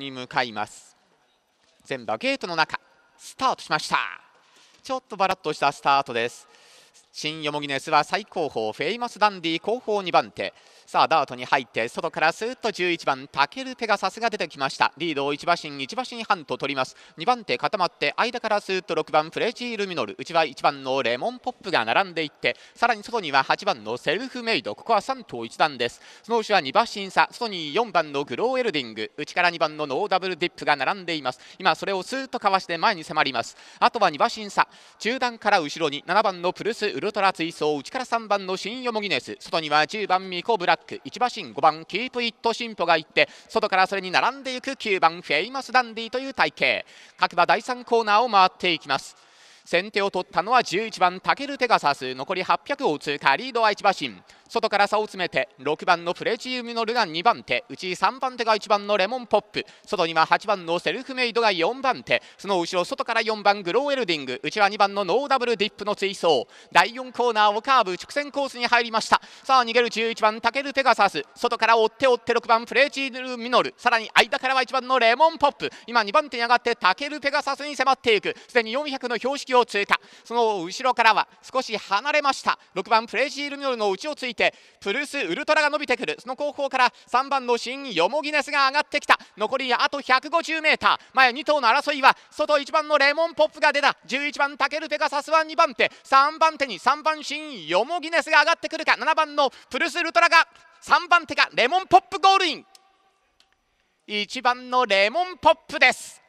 に向かいます全馬ゲートの中スタートしましたちょっとバラッとしたスタートです新よもぎネスは最後方フェイマスダンディ後方2番手さあダートに入って外からスーッと11番タケルペガサスが出てきましたリードを1馬身1馬身半と取ります2番手固まって間からスーッと6番プレジールミノル内は1番のレモンポップが並んでいってさらに外には8番のセルフメイドここは3頭1段ですその後は2馬身差外に4番のグローエルディング内から2番のノーダブルディップが並んでいます今それをスーッとかわして前に迫りますあとは2馬身差中段から後ろに7番のプルスウルトラ追走内から3番の新ヨモギネス外には10番ミコブラック1馬身5番キープイット進歩がいって外からそれに並んでいく9番フェイマスダンディという体型各馬第3コーナーを回っていきます先手を取ったのは11番タケル・テガサス残り800を通過リードは1馬身外から差を詰めて6番のプレジウムノルが2番手うち3番手が1番のレモンポップ外には8番のセルフメイドが4番手その後ろ外から4番グローエルディングうちは2番のノーダブルディップの追走第4コーナーをカーブ直線コースに入りましたさあ逃げる11番タケル・ペガサス外から追って追って6番プレジウムミノルさらに間からは1番のレモンポップ今2番手に上がってタケル・ペガサスに迫っていくすでに400の標識を通過その後ろからは少し離れました6番プレジウムミノルの内をついててプルスウルトラが伸びてくるその後方から3番の新ヨモギネスが上がってきた残りあと 150m 前2頭の争いは外1番のレモンポップが出た11番タケルペガサスは2番手3番手に3番新ヨモギネスが上がってくるか7番のプルスウルトラが3番手がレモンポップゴールイン1番のレモンポップです